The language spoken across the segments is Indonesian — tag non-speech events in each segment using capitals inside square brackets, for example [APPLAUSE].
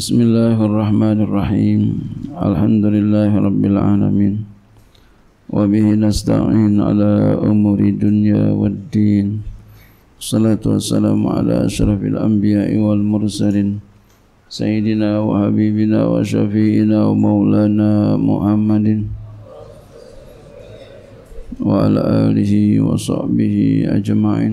بسم الله الرحمن الرحيم الحمد لله رب العالمين وبه نستعين على أمور الدنيا والدين الصلاة والسلام على أشرف الأنبياء والمرسلين سيدنا وحبيبنا وشفينا ومولانا محمد وعلى آله وصحبه أجمعين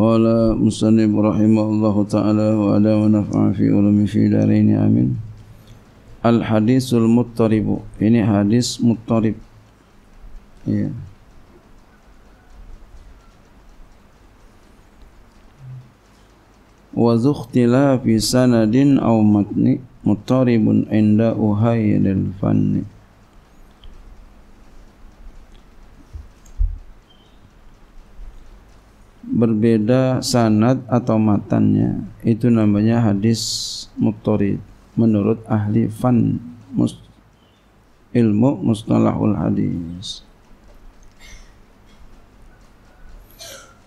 قال مصنف رحمه الله تعالى وعلى ونفع في علم في دارين آمين الحديث المضطرب ini hadis muttarib ya wa zuhtila fi sanadin aw matni muttaribun inda uhayyidil fanni berbeda sanad atau matannya itu namanya hadis muttorid menurut ahli fan mus, ilmu mustalahul hadis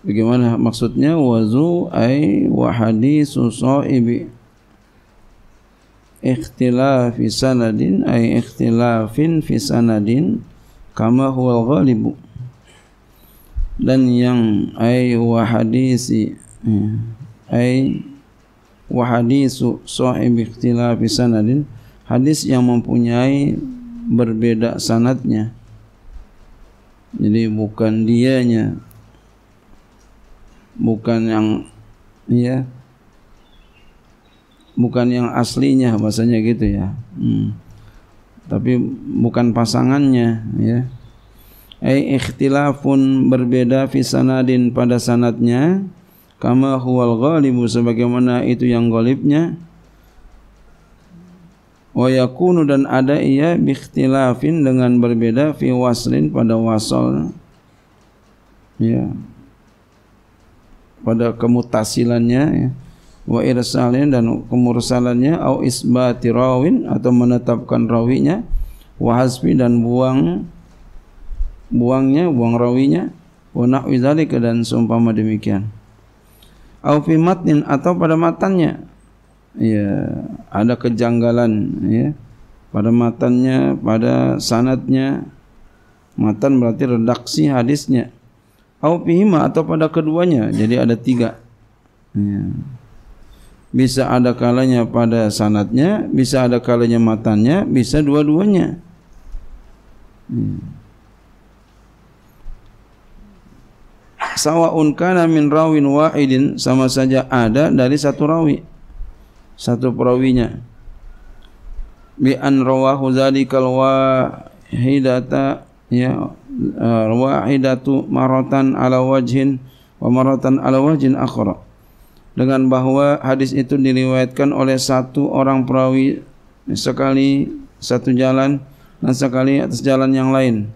Bagaimana maksudnya wazu ai wa hadisu sahibi ikhtilaf sanadin ai ikhtilafin fi sanadin kama huwa ghalibu dan yang ay wa hadisi hmm, ay wa hadisu sahib ikhtilaf sanadin hadis yang mempunyai berbeda sanatnya jadi bukan dianya bukan yang ya bukan yang aslinya bahasanya gitu ya hmm. tapi bukan pasangannya ya ay ikhtilafun berbeda fi sanadin pada sanadnya kama huwal ghalibu sebagaimana itu yang ghalibnya wa yakunu dan ada ia bi dengan berbeda fi waslin pada wasal ya pada kemutasilannya ya wa irsalin dan kemursalannya au isbatirawin atau menetapkan rawinya wa hasbi dan buang buangnya, buang rawinya, wizali ke dan seumpama demikian. Au fi atau pada matannya. Ya, ada kejanggalan ya. Pada matannya, pada sanatnya Matan berarti redaksi hadisnya. Au fihima atau pada keduanya. Jadi ada tiga. Ya. Bisa ada kalanya pada sanatnya, bisa ada kalanya matannya, bisa dua-duanya. Ya. sawaun kana min rawin wahidin sama saja ada dari satu rawi satu perawinya bi an rawahu zalikal hidata ya eh, wahidatu maratan ala wajhin wa maratan ala wajhin akhra dengan bahwa hadis itu diriwayatkan oleh satu orang perawi sekali satu jalan dan sekali atas jalan yang lain.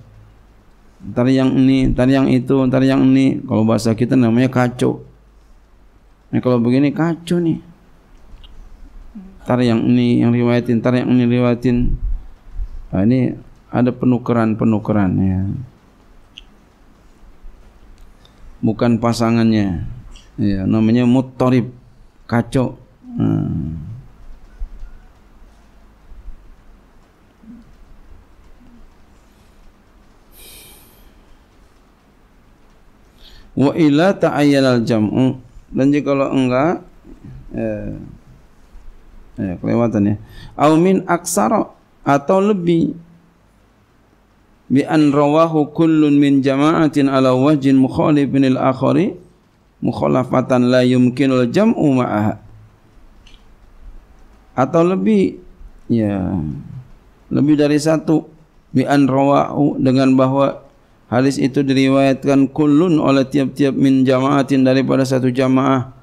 ntar yang ini, ntar yang itu, ntar yang ini. Kalau bahasa kita namanya kacau. Nah, kalau begini kacau nih. Ntar yang ini yang riwayatin, ntar yang ini riwayatin. Nah, ini ada penukaran penukaran ya. Bukan pasangannya. Ya, namanya muttorib, kacau. Nah. Hmm. wa ila al jam'u dan jika kalau enggak eh, eh kelewatan ya au min aksara atau lebih bi an rawahu kullun min jama'atin ala wajhin mukhalifin al akhari mukhalafatan la yumkinul jam'u ma'aha atau lebih ya lebih dari satu bi an rawahu dengan bahwa Hadis itu diriwayatkan kulun oleh tiap-tiap min jamaatin daripada satu jamaah.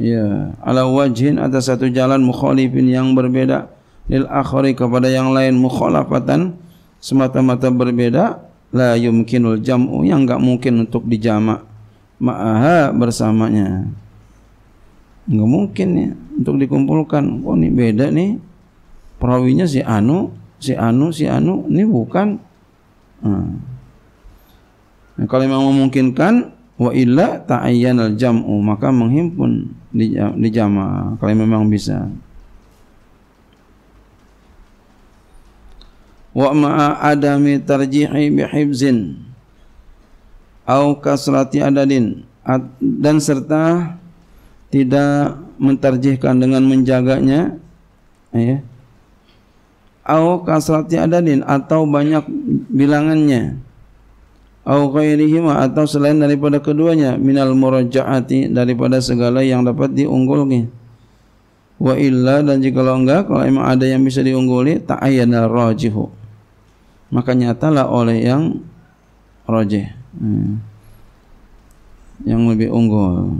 Ya, ala wajhin atas satu jalan mukhalifin yang berbeda lil akhari kepada yang lain mukhalafatan semata-mata berbeda la yumkinul jam'u yang enggak mungkin untuk dijamak ma'aha bersamanya. Enggak mungkin ya untuk dikumpulkan. Oh, ini beda nih. Perawinya si Anu, si Anu, si Anu, ini bukan. Hmm. Nah, kalau memang memungkinkan wa illa ta'ayyana al-jam'u maka menghimpun di, di jamaah kalau memang bisa. Wa ma'a adami tarjihi bi au kasrati adadin dan serta tidak mentarjihkan dengan menjaganya ya. Au kasrati adadin atau banyak bilangannya. au ghairihima atau selain daripada keduanya min al murajaati daripada segala yang dapat diunggulnya wa illa dan jika enggak kalau memang ada yang bisa diungguli ta'ayyana rajihu maka nyatalah oleh yang rajih hmm. yang lebih unggul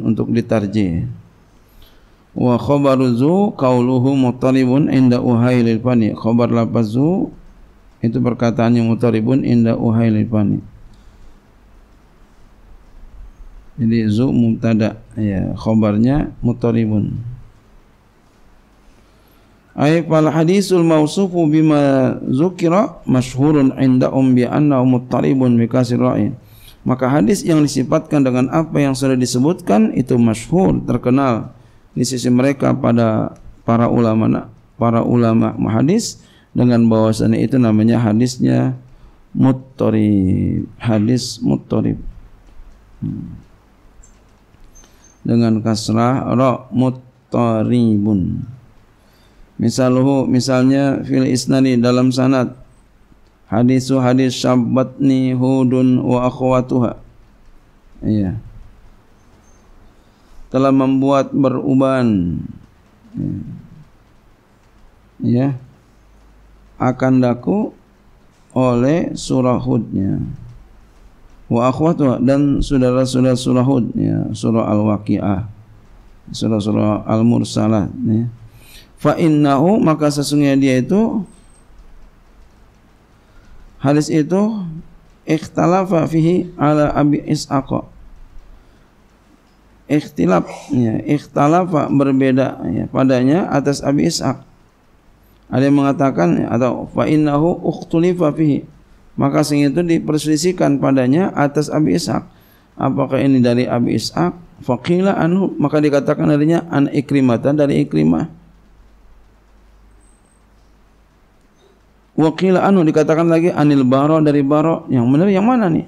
untuk ditarji. wa khabaru kauluhu qauluhu mutalibun inda uhailil fani khabar lafazu itu perkataannya mutaribun inda uhailifani jadi zu mubtada ya khabarnya mutaribun ay fal hadisul mausufu bima zukira masyhurun inda um bi anna mutaribun bi maka hadis yang disifatkan dengan apa yang sudah disebutkan itu masyhur terkenal di sisi mereka pada para ulama para ulama hadis dengan bahwasannya itu namanya hadisnya muttori hadis muttori hmm. dengan kasrah ra muttoribun misaluhu misalnya fil isnani dalam sanad hadisu hadis syabbatni hudun wa akhwatuha iya telah membuat beruban iya. iya akan laku oleh surah Hudnya. Wa akhwatu dan saudara-saudara surah Hud ya, surah Al-Waqiah. Surah-surah al mursalah ya. Fa innahu maka sesungguhnya dia itu hadis itu ikhtalafa fihi ala Abi Ishaq. Ikhtilaf ya, ikhtalafa berbeda ya, padanya atas Abi Ishaq Ada yang mengatakan atau fa innahu ukhtulifa fihi. Maka sing itu diperselisihkan padanya atas Abi Ishaq. Apakah ini dari Abi Ishaq? Faqila anhu, maka dikatakan darinya an ikrimah dari Ikrimah. Waqila anhu dikatakan lagi anil baro dari baro yang benar yang mana nih?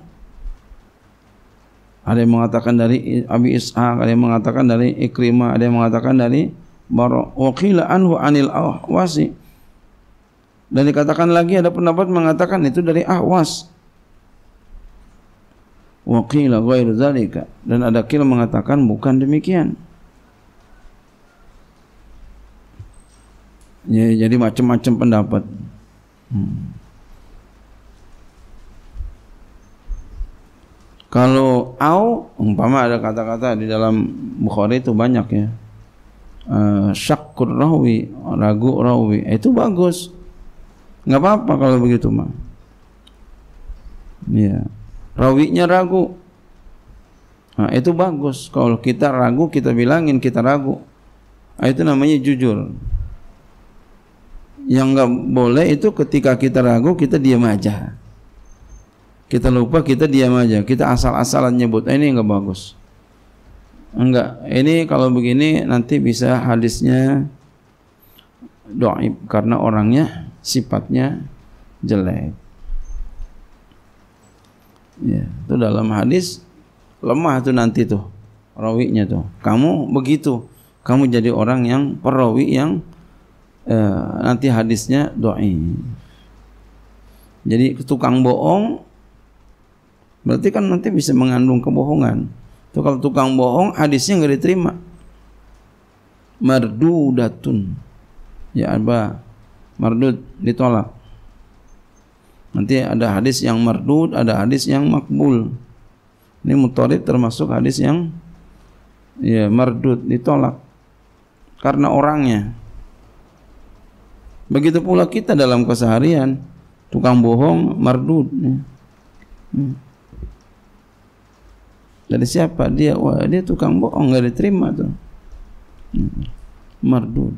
Ada yang mengatakan dari Abi Ishaq, ada yang mengatakan dari Ikrimah, ada yang mengatakan dari Baro. Waqila anhu anil awah wasi. Dan dikatakan lagi ada pendapat mengatakan itu dari Ahwas. Wa qila ghairu dzalika dan ada qil mengatakan bukan demikian. Ya, jadi macam-macam pendapat. Hmm. Kalau au umpama ada kata-kata di dalam Bukhari itu banyak ya. Uh, syakur rawi, ragu rawi, itu bagus nggak apa-apa kalau begitu mah ya rawinya ragu nah, itu bagus kalau kita ragu kita bilangin kita ragu nah, itu namanya jujur yang nggak boleh itu ketika kita ragu kita diam aja kita lupa kita diam aja kita asal-asalan nyebut nah, ini nggak bagus enggak ini kalau begini nanti bisa hadisnya doaib karena orangnya sifatnya jelek. Ya, itu dalam hadis lemah tuh nanti tuh rawinya tuh. Kamu begitu, kamu jadi orang yang perawi yang eh, nanti hadisnya doain. Jadi tukang bohong berarti kan nanti bisa mengandung kebohongan. Tuh kalau tukang bohong hadisnya nggak diterima. datun, Ya apa? mardud ditolak. Nanti ada hadis yang mardud, ada hadis yang makbul. Ini mutarid termasuk hadis yang ya mardud ditolak karena orangnya. Begitu pula kita dalam keseharian, tukang bohong mardud. Ya. Hmm. Dari siapa dia? Wah, dia tukang bohong nggak diterima tuh. Hmm. Mardud.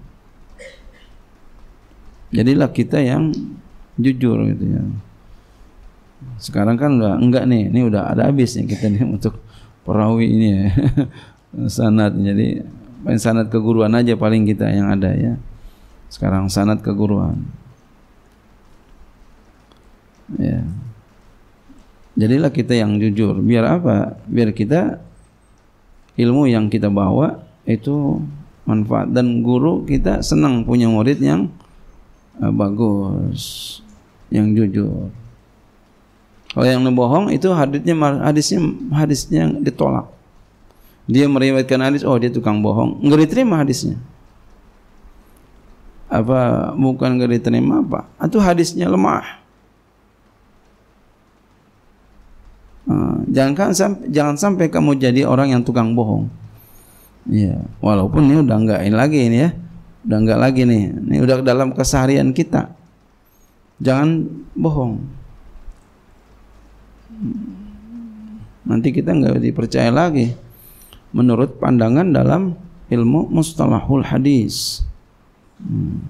Jadilah kita yang jujur gitu ya. Sekarang kan enggak enggak nih, ini udah ada nih kita nih [LAUGHS] untuk perawi ini ya. [LAUGHS] sanat. Jadi main sanat keguruan aja paling kita yang ada ya. Sekarang sanat keguruan. Ya. Jadilah kita yang jujur. Biar apa? Biar kita ilmu yang kita bawa itu manfaat dan guru kita senang punya murid yang Eh, bagus yang jujur kalau yang bohong itu hadisnya hadisnya hadisnya ditolak dia meriwayatkan hadis oh dia tukang bohong Ngeri diterima hadisnya apa bukan enggak diterima apa itu hadisnya lemah eh, jangan kan sampai jangan sampai kamu jadi orang yang tukang bohong ya walaupun ini udah nggak ini lagi ini ya Udah enggak lagi nih. Ini udah dalam keseharian kita. Jangan bohong. Nanti kita enggak dipercaya lagi. Menurut pandangan dalam ilmu mustalahul hadis. Hmm.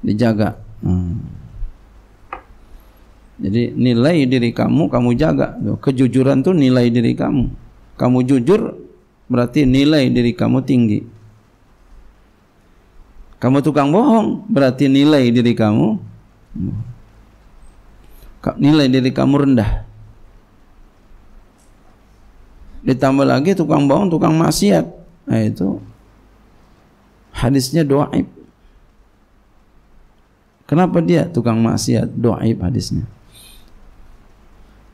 Dijaga. Hmm. Jadi nilai diri kamu kamu jaga. Kejujuran tuh nilai diri kamu. Kamu jujur, berarti nilai diri kamu tinggi. Kamu tukang bohong, berarti nilai diri kamu nilai diri kamu rendah. Ditambah lagi tukang bohong, tukang maksiat. Nah itu hadisnya doaib. Kenapa dia tukang maksiat? Doaib hadisnya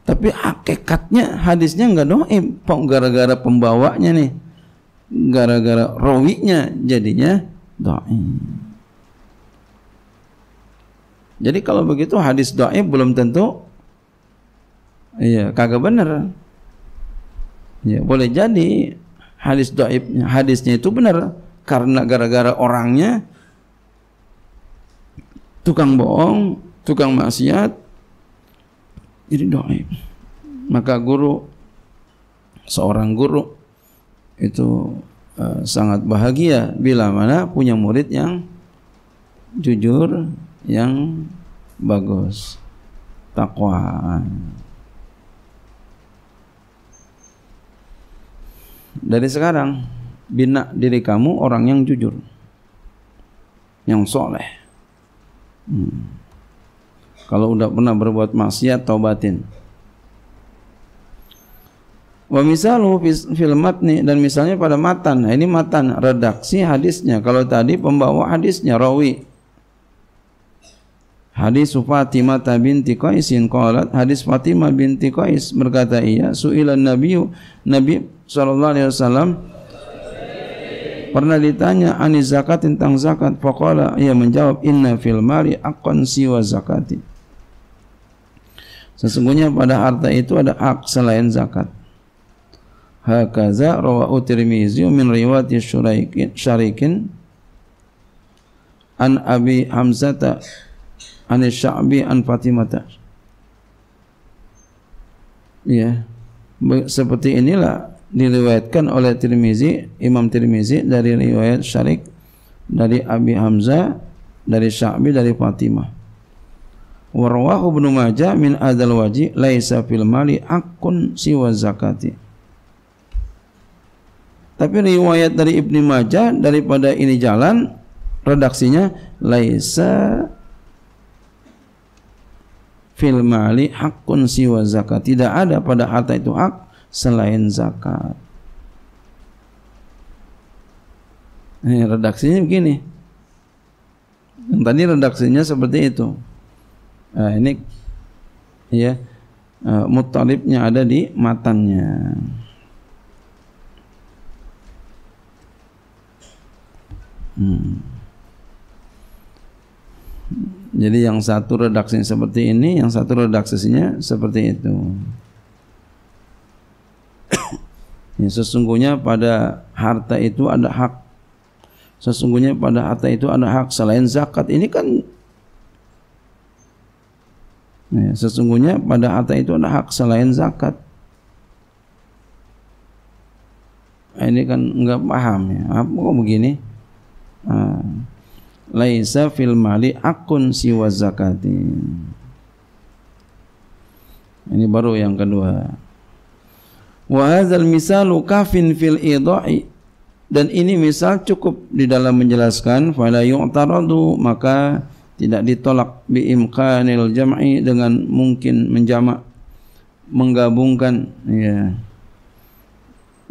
tapi hakikatnya hadisnya enggak nggak doib gara-gara pembawanya nih gara-gara rawinya jadinya doim jadi kalau begitu hadis doim belum tentu iya kagak benar ya boleh jadi hadis doib hadisnya itu benar karena gara-gara orangnya tukang bohong tukang maksiat jadi doa maka guru seorang guru itu e, sangat bahagia bila mana punya murid yang jujur yang bagus takwa dari sekarang bina diri kamu orang yang jujur yang soleh hmm. Kalau udah pernah berbuat maksiat taubatin. Wa misalu fil matni dan misalnya pada matan. Nah, ini matan redaksi hadisnya. Kalau tadi pembawa hadisnya rawi. Hadis Fatimah binti Qaisin qalat hadis Fatimah binti Qais berkata ia suilan nabiyyu Nabi sallallahu alaihi wasallam pernah ditanya ani zakat tentang zakat faqala ia menjawab inna fil akon aqan siwa zakati Sesungguhnya pada harta itu ada hak selain zakat. Hakaza rawa Tirmizi min riwayati Syarikin an Abi Hamzata an Syabi an Fatimata. Ya. Seperti inilah diriwayatkan oleh Tirmizi, Imam Tirmizi dari riwayat Syarik dari Abi Hamzah dari Syabi dari Fatimah. Warwahu Ibnu Majah min adal waji laisa fil mali akun siwa zakati. Tapi riwayat dari Ibnu Majah daripada ini jalan redaksinya laisa fil mali hakun siwa zakat. Tidak ada pada harta itu hak selain zakat. Ini redaksinya begini. Yang tadi redaksinya seperti itu. Nah, ini ya eh, mutalibnya ada di matannya. Hmm. Jadi yang satu redaksi seperti ini, yang satu redaksinya seperti itu. ya, sesungguhnya pada harta itu ada hak. Sesungguhnya pada harta itu ada hak selain zakat. Ini kan Ya, sesungguhnya pada harta itu ada hak selain zakat. Nah, ini kan nggak paham ya. Apa kok begini? Nah, Laisa fil mali akun siwa zakati. Ini baru yang kedua. Wa hadzal misalu kafin fil idai dan ini misal cukup di dalam menjelaskan fala yu'taradu maka tidak ditolak biimkanil jam'i dengan mungkin menjamak menggabungkan ya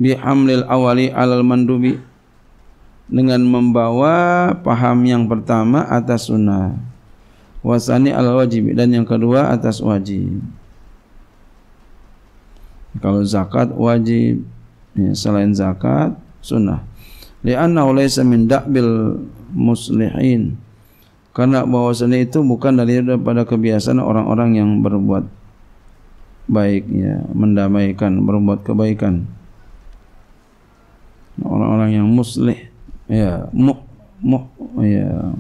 bihamlil awali alal mandubi dengan membawa paham yang pertama atas sunnah wasani alal wajib dan yang kedua atas wajib kalau zakat wajib ya, selain zakat sunnah li'anna laysa min da'bil muslihin karena bahwasanya itu bukan dari pada kebiasaan orang-orang yang berbuat baik ya, mendamaikan, berbuat kebaikan. Orang-orang yang muslih ya, mu mu ya.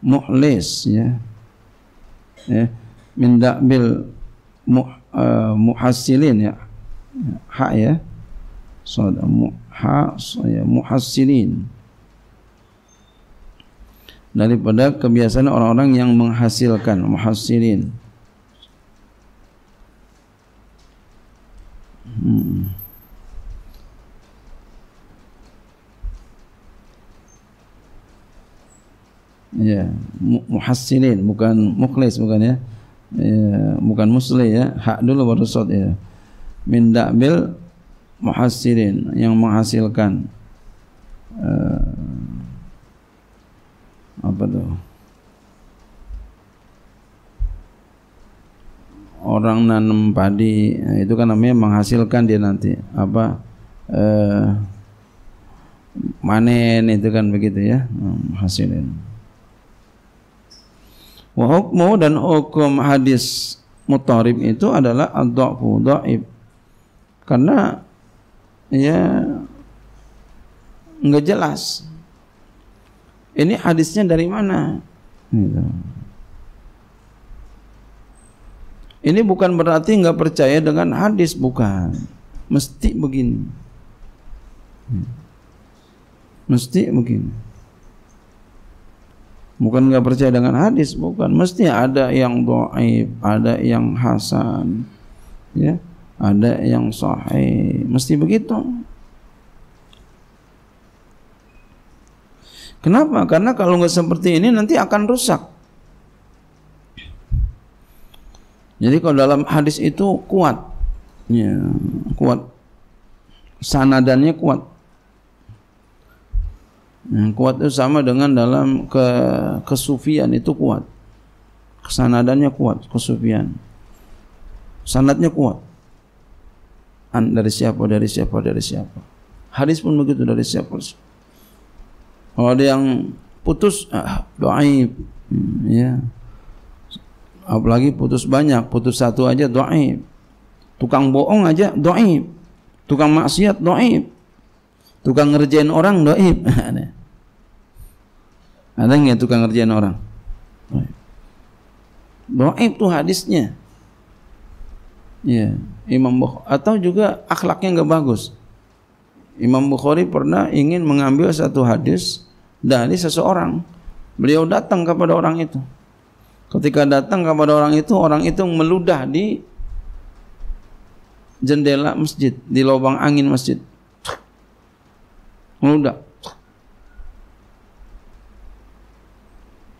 Muhlis ya. Ya, mindak bil mu uh, muhassilin ya. Ha ya. Sad so, mu ha so, ya, muhassilin. daripada kebiasaan orang-orang yang menghasilkan muhasirin hmm. ya muhasirin bukan mukhlis bukan ya, ya bukan musli ya hak dulu baru sot ya min da'bil muhasirin yang menghasilkan uh, orang nanam padi eh, itu kan namanya menghasilkan dia nanti apa eh, manen itu kan begitu ya hasilin wa hukmu dan hukum hadis mutarib itu adalah ad dafu da'ib karena ya nggak jelas ini hadisnya dari mana gitu. Ini bukan berarti nggak percaya dengan hadis, bukan. Mesti begini. Hmm. Mesti begini. Bukan nggak percaya dengan hadis, bukan. Mesti ada yang doaib, ada yang hasan, ya, ada yang sahih. Mesti begitu. Kenapa? Karena kalau nggak seperti ini nanti akan rusak. Jadi kalau dalam hadis itu kuat, ya, kuat, sanadannya kuat. Ya, kuat itu sama dengan dalam ke kesufian itu kuat, sanadannya kuat, kesufian, sanadnya kuat. An, dari siapa, dari siapa, dari siapa. Hadis pun begitu dari siapa. Kalau ada yang putus, ah, doaib, hmm, ya apalagi putus banyak putus satu aja doaib tukang bohong aja doaib tukang maksiat doaib tukang ngerjain orang doaib [LAUGHS] ada nggak tukang ngerjain orang doaib tuh hadisnya ya Imam Bukhari atau juga akhlaknya nggak bagus Imam Bukhari pernah ingin mengambil satu hadis dari seseorang beliau datang kepada orang itu Ketika datang kepada orang itu, orang itu meludah di jendela masjid, di lubang angin masjid. Meludah.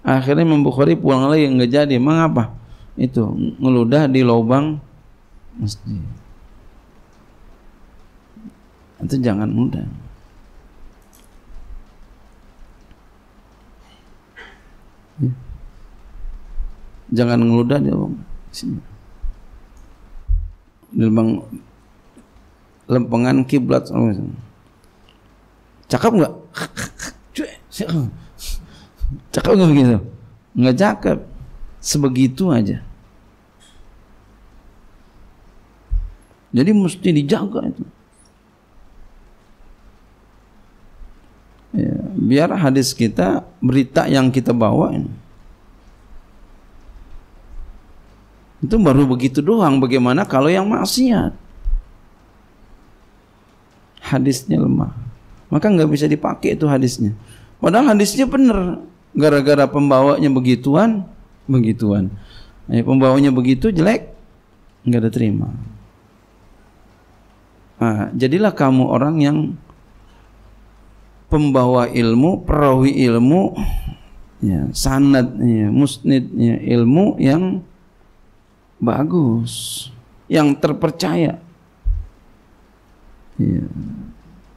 Akhirnya Imam Bukhari pulang lagi nggak jadi. Mengapa? Itu meludah di lubang masjid. Itu jangan mudah. Yeah jangan ngeludah dia ya, bang sini lembang lempengan kiblat cakep nggak [LAUGHS] cakep nggak begitu nggak cakep sebegitu aja jadi mesti dijaga itu ya, biar hadis kita berita yang kita bawa ini Itu baru begitu doang bagaimana kalau yang maksiat. Hadisnya lemah. Maka nggak bisa dipakai itu hadisnya. Padahal hadisnya benar. Gara-gara pembawanya begituan, begituan. Ya, pembawanya begitu jelek, nggak diterima. Nah, jadilah kamu orang yang pembawa ilmu, perawi ilmu, ya, Sanatnya Musnidnya ilmu yang bagus yang terpercaya ya.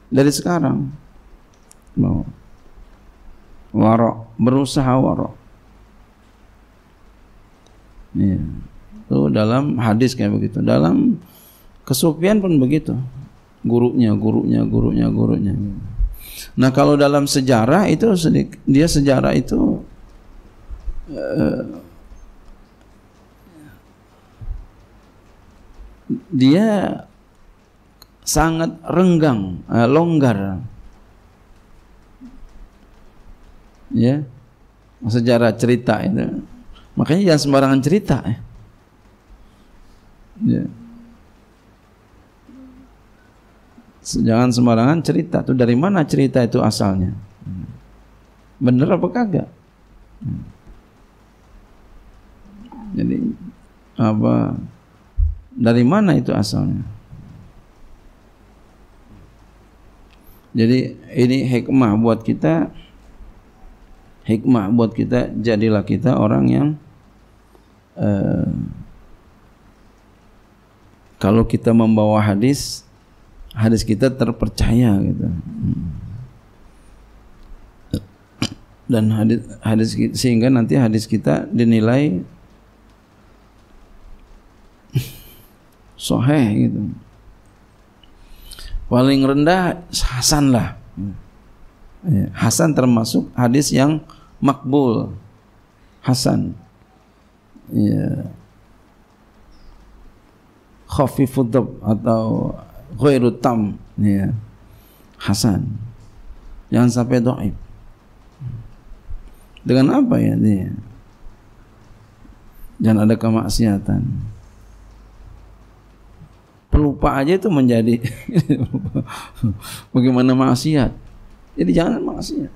dari sekarang mau warok berusaha warok ya. itu dalam hadis kayak begitu dalam kesupian pun begitu gurunya gurunya gurunya gurunya nah kalau dalam sejarah itu dia sejarah itu eh, dia sangat renggang, eh, longgar. Ya. Sejarah cerita itu. Makanya jangan sembarangan cerita. Ya. ya. Jangan sembarangan cerita. Itu dari mana cerita itu asalnya? Bener apa kagak? Jadi apa dari mana itu asalnya? Jadi ini hikmah buat kita hikmah buat kita jadilah kita orang yang uh, kalau kita membawa hadis hadis kita terpercaya gitu. Dan hadis hadis sehingga nanti hadis kita dinilai soheh gitu paling rendah Hasan lah iya. Hasan termasuk hadis yang makbul Hasan ya khafifudab atau Khairutam. ya hasan jangan sampai do'ib. dengan apa ya dia jangan ada kemaksiatan pelupa aja itu menjadi [LAUGHS] bagaimana maksiat. Jadi jangan maksiat.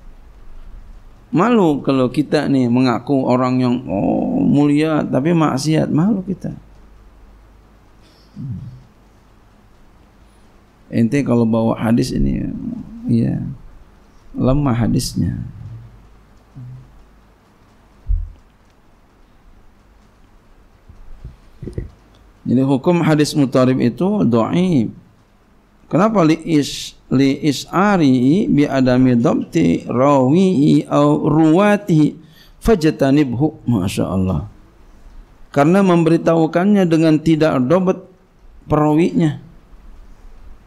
Malu kalau kita nih mengaku orang yang oh mulia tapi maksiat, malu kita. Ente kalau bawa hadis ini ya lemah hadisnya. Jadi hukum hadis mutarib itu do'ib. Kenapa li is li is'ari bi adami dhabti rawihi au ruwatihi fajtanibhu Masya Allah. Karena memberitahukannya dengan tidak perawi perawinya.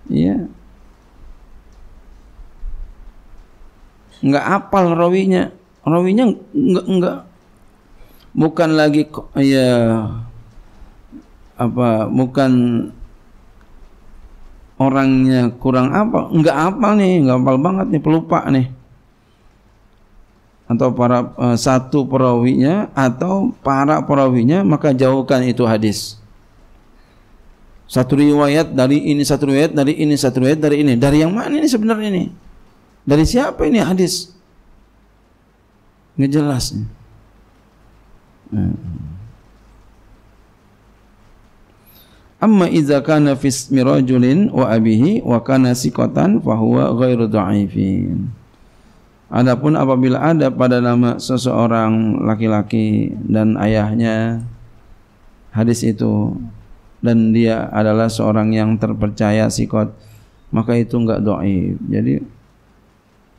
Ya. Enggak apal rawinya. Rawinya enggak enggak bukan lagi ya apa bukan orangnya kurang apa nggak apal nih nggak apal banget nih pelupa nih atau para uh, satu perawinya atau para perawinya maka jauhkan itu hadis satu riwayat dari ini satu riwayat dari ini satu riwayat dari ini dari yang mana ini sebenarnya ini dari siapa ini hadis ngejelas nih. Hmm. Amma idza kana fi ismi rajulin wa abihi wa kana siqatan fahuwa ghairu dha'ifin. Adapun apabila ada pada nama seseorang laki-laki dan ayahnya hadis itu dan dia adalah seorang yang terpercaya sikot maka itu enggak dhaif. jadi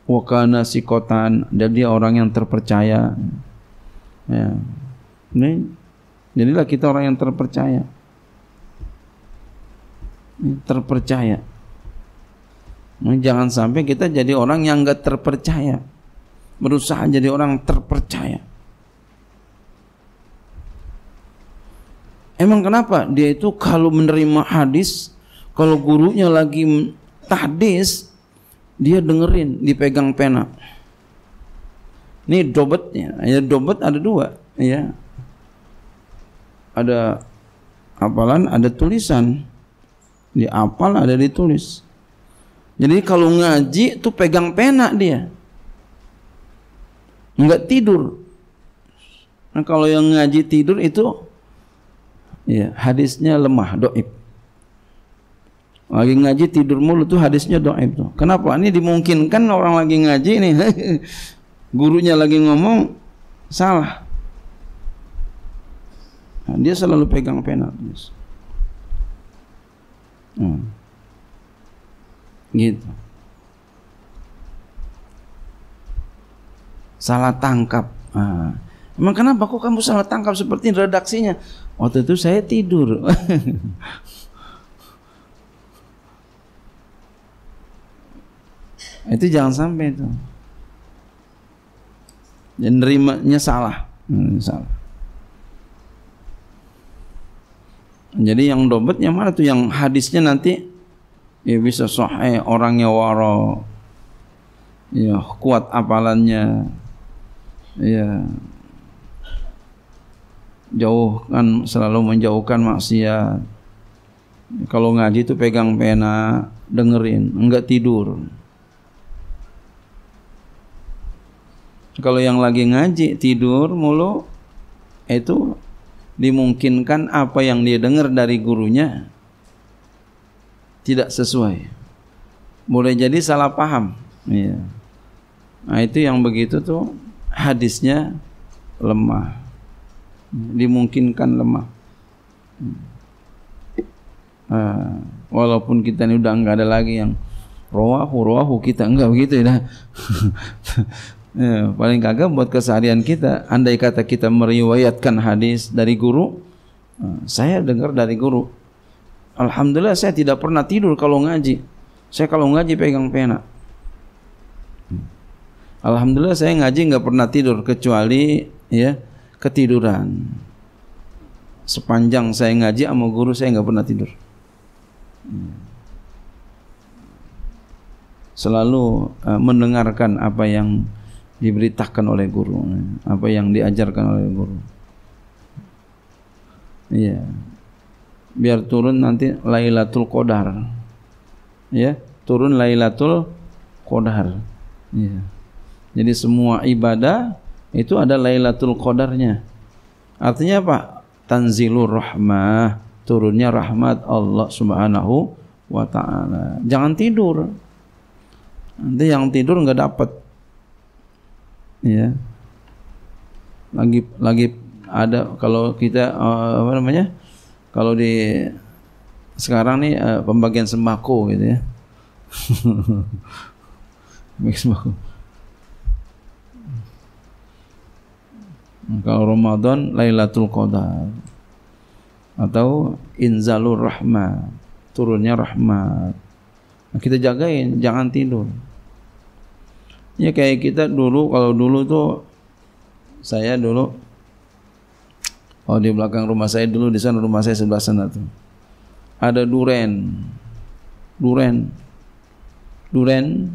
wa kana sikotan dan dia orang yang terpercaya ya ini jadilah kita orang yang terpercaya terpercaya. Nah, jangan sampai kita jadi orang yang nggak terpercaya. Berusaha jadi orang terpercaya. Emang kenapa? Dia itu kalau menerima hadis, kalau gurunya lagi tahdis, dia dengerin, dipegang pena. Ini dobetnya, ya dobet ada dua, ya. Ada apalan, ada tulisan. Di diapal ada ditulis jadi kalau ngaji tuh pegang pena dia nggak tidur nah kalau yang ngaji tidur itu ya hadisnya lemah doib lagi ngaji tidur mulu tuh hadisnya doib tuh kenapa ini dimungkinkan orang lagi ngaji nih [LAUGHS] gurunya lagi ngomong salah nah, dia selalu pegang pena tulis. Hmm. Gitu. Salah tangkap. Ah. Emang kenapa kok kamu salah tangkap seperti redaksinya? Waktu itu saya tidur. [LAUGHS] itu jangan sampai itu. Dan nerimanya salah. Hmm, salah. Jadi yang dompet yang mana tuh yang hadisnya nanti ya bisa sahih orangnya waro ya kuat apalannya ya jauhkan selalu menjauhkan maksiat kalau ngaji itu pegang pena dengerin enggak tidur kalau yang lagi ngaji tidur mulu itu dimungkinkan apa yang dia dengar dari gurunya tidak sesuai. Boleh jadi salah paham. Ya. Nah itu yang begitu tuh hadisnya lemah. Dimungkinkan lemah. Uh, walaupun kita ini udah nggak ada lagi yang rohahu rohahu kita enggak begitu ya [LAUGHS] Ya, paling kagak buat keseharian kita. Andai kata kita meriwayatkan hadis dari guru, ya, saya dengar dari guru. Alhamdulillah saya tidak pernah tidur kalau ngaji. Saya kalau ngaji pegang pena. Alhamdulillah saya ngaji nggak pernah tidur kecuali ya ketiduran. Sepanjang saya ngaji sama guru saya nggak pernah tidur. Selalu uh, mendengarkan apa yang diberitakan oleh guru, ya. apa yang diajarkan oleh guru. Iya. Biar turun nanti Lailatul Qadar. Ya, turun Lailatul Qadar. Iya. Jadi semua ibadah itu ada Lailatul Qadarnya. Artinya apa? Tanzilur rahmah, turunnya rahmat Allah Subhanahu wa taala. Jangan tidur. Nanti yang tidur nggak dapat ya lagi lagi ada kalau kita uh, apa namanya kalau di sekarang nih uh, pembagian sembako gitu ya [LAUGHS] mix sembako kalau Ramadan Lailatul Qadar atau Inzalur Rahmat turunnya rahmat nah, kita jagain jangan tidur ya kayak kita dulu kalau dulu tuh saya dulu oh di belakang rumah saya dulu di sana rumah saya sebelah sana tuh ada duren duren duren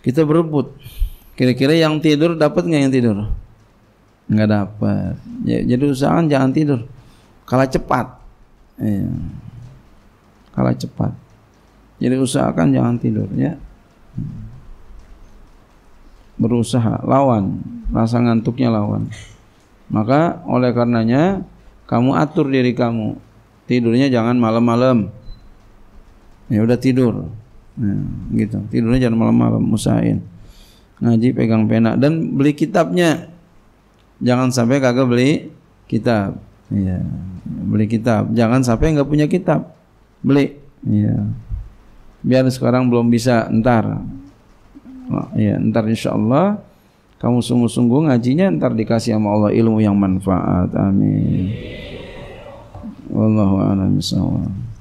kita berebut kira-kira yang tidur dapat nggak yang tidur nggak dapat ya, jadi usahakan jangan tidur kalah cepat ya. kalah cepat jadi usahakan jangan tidur ya hmm berusaha lawan rasa ngantuknya lawan maka oleh karenanya kamu atur diri kamu tidurnya jangan malam-malam ya udah tidur nah, gitu tidurnya jangan malam-malam usahain ngaji pegang pena dan beli kitabnya jangan sampai kagak beli kitab ya beli kitab jangan sampai nggak punya kitab beli ya biar sekarang belum bisa ntar ya ntar insya Allah kamu sungguh-sungguh ngajinya ntar dikasih sama Allah ilmu yang manfaat amin wallahu a'lam